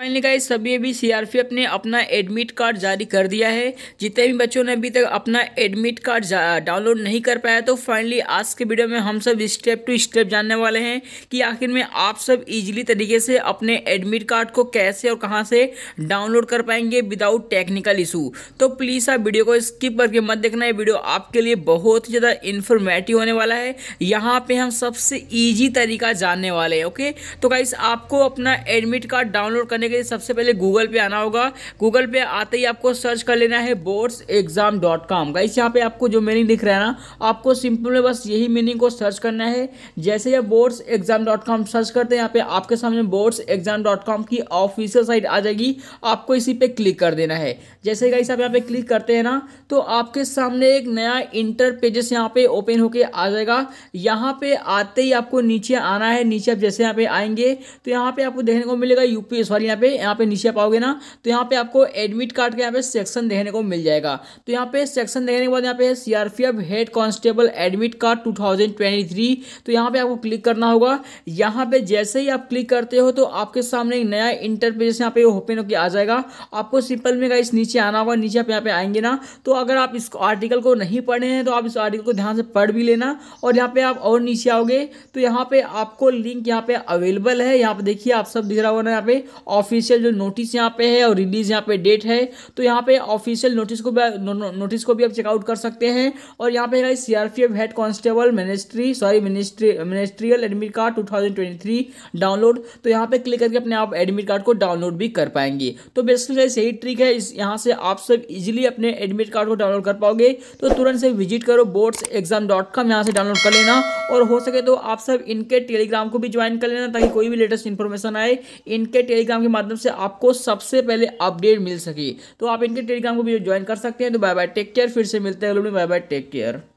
finally guys सभी अभी CRPF ने अपना एडमिट कार्ड जारी कर दिया है जितने भी बच्चों ने अभी तक अपना एडमिट कार्ड डाउनलोड नहीं कर पाया तो फाइनली आज के वीडियो में हम सब स्टेप टू स्टेप जानने वाले हैं कि आखिर में आप सब इजीली तरीके से अपने एडमिट कार्ड को कैसे और कहां से डाउनलोड कर पाएंगे विदाउट टेक्निकल इशू तो प्लीज़ आप वीडियो को स्किप करके मत देखना ये वीडियो आपके लिए बहुत ही ज़्यादा इन्फॉर्मेटिव होने वाला है यहाँ पर हम सबसे ईजी तरीका जानने वाले हैं ओके तो गाइस आपको अपना एडमिट कार्ड डाउनलोड करने के लिए सबसे पहले गूगल पे आना होगा गूगल पे आते ही आपको सर्च कर लेना है बोर्ड्स एग्जाम डॉट कॉम इस यहाँ पे आपको जो मीनिंग दिख रहा है ना आपको सिंपल में बस यही मीनिंग को सर्च करना है जैसे आप boards exam dot com search करते हैं यहाँ पे आपके सामने बोर्ड्स एग्जाम डॉट कॉम की ऑफिशियल साइट आ जाएगी आपको इसी पे क्लिक कर देना है जैसे गाइस आप यहाँ पे क्लिक करते हैं ना तो आपके सामने एक नया इंटर पेजेस यहाँ पे ओपन होके आ जाएगा यहाँ पे आते ही आपको नीचे आना है नीचे आप जैसे यहाँ पे आएंगे तो यहाँ पे आपको देखने को मिलेगा यूपी सॉरी यहाँ पे यहाँ पे नीचे पाओगे ना तो यहाँ पे आपको एडमिट कार्ड का यहाँ पे सेक्शन देखने को मिल जाएगा तो यहाँ पे सेक्शन देखने के बाद यहाँ पे CRPF head constable admit card 2023 तो यहाँ पे आपको क्लिक करना होगा यहाँ पे जैसे ही आप क्लिक करते हो तो आपके सामने एक नया इंटरप्रेस यहाँ पे ओपन होकर आ जाएगा आपको सिंपल में इस नीचे आना होगा नीचे आप यहाँ पे आएंगे ना तो अगर आप इस आर्टिकल को नहीं पढ़े हैं तो आप इस आर्टिकल को ध्यान से पढ़ भी लेना और यहाँ पे आप और नीचे आओगे तो यहाँ पे आपको लिंक यहाँ पे अवेलेबल है यहाँ पे देखिए आप सब दिख रहा होगा ना यहाँ पे ऑफ ऑफिशियल जो नोटिस यहाँ पे है और रिलीज यहाँ पे डेट है तो यहाँ पे ऑफिशियल नोटिस को भी नोटिस को भी आप चेकआउट कर सकते हैं और यहाँ पे है C R P F head constable ministry sorry ministry ministerial admit card two thousand twenty three download तो यहाँ पे क्लिक करके अपने आप एडमिट कार्ड को डाउनलोड भी कर पाएंगे तो बेसिकली सही ट्रिक है इस यहाँ से आप सब इजिली अपने एडमिट कार्ड को डाउनलोड कर पाओगे तो तुरंत से विजिट करो बोर्ड्स एग्जाम डॉट कॉम यहाँ से डाउनलोड कर लेना और हो सके तो आप सब इनके टेलीग्राम को भी ज्वाइन कर लेना ताकि कोई भी लेटेस्ट इन्फॉर्मेशन आए इनके टेलीग्राम के माध्यम से आपको सबसे पहले अपडेट मिल सके तो आप इनके टेलीग्राम को भी ज्वाइन कर सकते हैं तो बाय बाय टेक केयर फिर से मिलते हैं बाय बाय टेक केयर